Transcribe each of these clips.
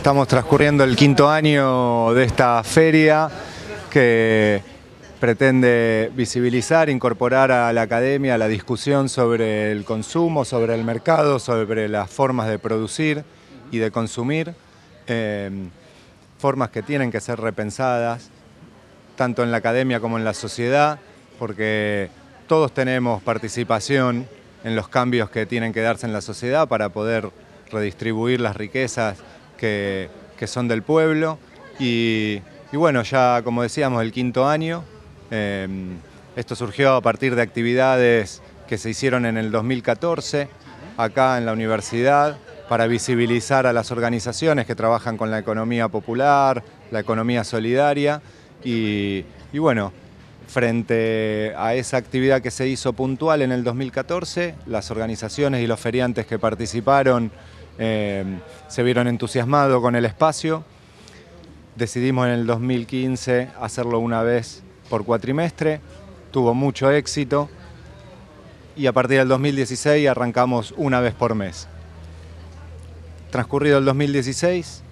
Estamos transcurriendo el quinto año de esta feria que pretende visibilizar, incorporar a la academia la discusión sobre el consumo, sobre el mercado, sobre las formas de producir y de consumir, em, formas que tienen que ser repensadas, tanto en la academia como en la sociedad, porque todos tenemos participación en los cambios que tienen que darse en la sociedad para poder redistribuir las riquezas que, son del pueblo. Y, bueno, ya como decíamos, el quinto año. Eh, esto surgió a partir de actividades que se hicieron en el 2014 acá en la universidad para visibilizar a las organizaciones que trabajan con la economía popular, la economía solidaria y bueno, frente a esa actividad que se hizo puntual en el 2014, las organizaciones y los feriantes que participaron eh, se vieron entusiasmados con el espacio. Decidimos en el 2015 hacerlo una vez por cuatrimestre, tuvo mucho éxito y a partir del 2016 arrancamos una vez por mes. Transcurrido el 2016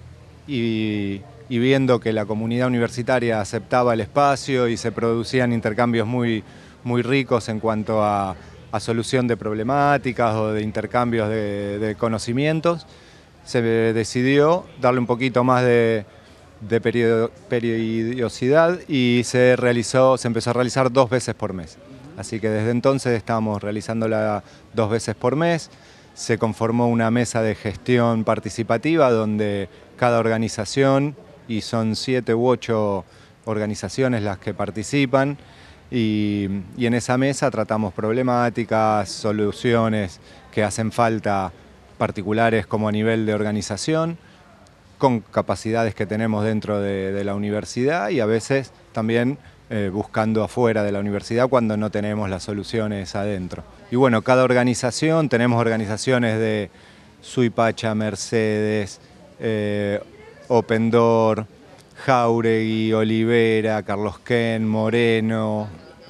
y, y viendo que la comunidad universitaria aceptaba el espacio y se producían intercambios muy, muy ricos en cuanto a a solución de problemáticas o de intercambios de, conocimientos, se decidió darle un poquito más de, de periodicidad y se, realizó, se empezó a realizar dos veces por mes. Así que desde entonces estamos realizándola dos veces por mes. Se conformó una mesa de gestión participativa donde cada organización, y son siete u ocho organizaciones las que participan, y, en esa mesa tratamos problemáticas, soluciones que hacen falta particulares como a nivel de organización, con capacidades que tenemos dentro de, la universidad y a veces también eh, buscando afuera de la universidad cuando no tenemos las soluciones adentro. Y bueno, cada organización, tenemos organizaciones de Suipacha, Mercedes, eh, Open Door, Jauregui, Olivera, Carlos Ken, Moreno,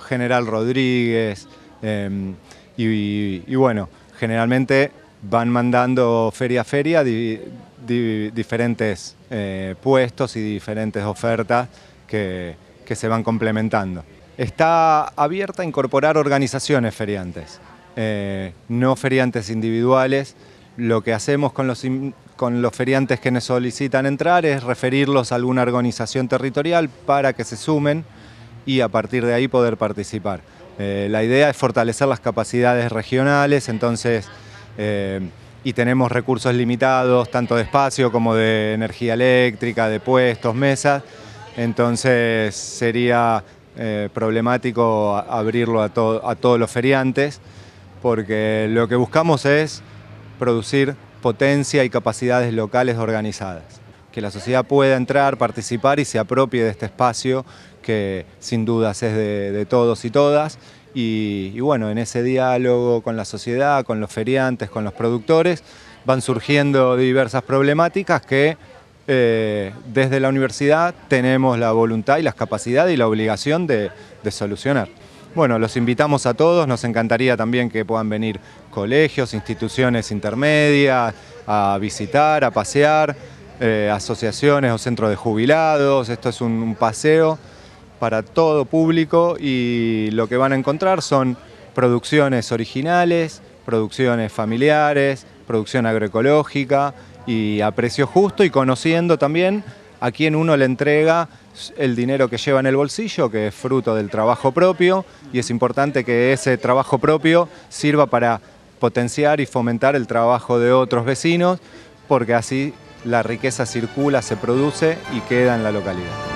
General Rodríguez. Em, y, bueno, generalmente van mandando feria a feria diferentes eh, puestos y diferentes ofertas que, se van complementando. Está abierta a incorporar organizaciones feriantes, eh, no feriantes individuales, lo que hacemos con los, feriantes que nos solicitan entrar es referirlos a alguna organización territorial para que se sumen y a partir de ahí poder participar. Eh, la idea es fortalecer las capacidades regionales, entonces, eh, y tenemos recursos limitados, tanto de espacio como de energía eléctrica, de puestos, mesas, entonces sería eh, problemático abrirlo a todos los feriantes, porque lo que buscamos es producir potencia y capacidades locales organizadas. Que la sociedad pueda entrar, participar y se apropie de este espacio que sin dudas es de, todos y todas. Y, bueno, en ese diálogo con la sociedad, con los feriantes, con los productores, van surgiendo diversas problemáticas que eh, desde la universidad tenemos la voluntad y las capacidades y la obligación de solucionar. Bueno, los invitamos a todos, nos encantaría también que puedan venir colegios, instituciones intermedias, a visitar, a pasear, eh, asociaciones o centros de jubilados, esto es un, un paseo para todo público y lo que van a encontrar son producciones originales, producciones familiares, producción agroecológica y a precio justo y conociendo también a quien uno le entrega el dinero que lleva en el bolsillo, que es fruto del trabajo propio, y es importante que ese trabajo propio sirva para potenciar y fomentar el trabajo de otros vecinos, porque así la riqueza circula, se produce y queda en la localidad.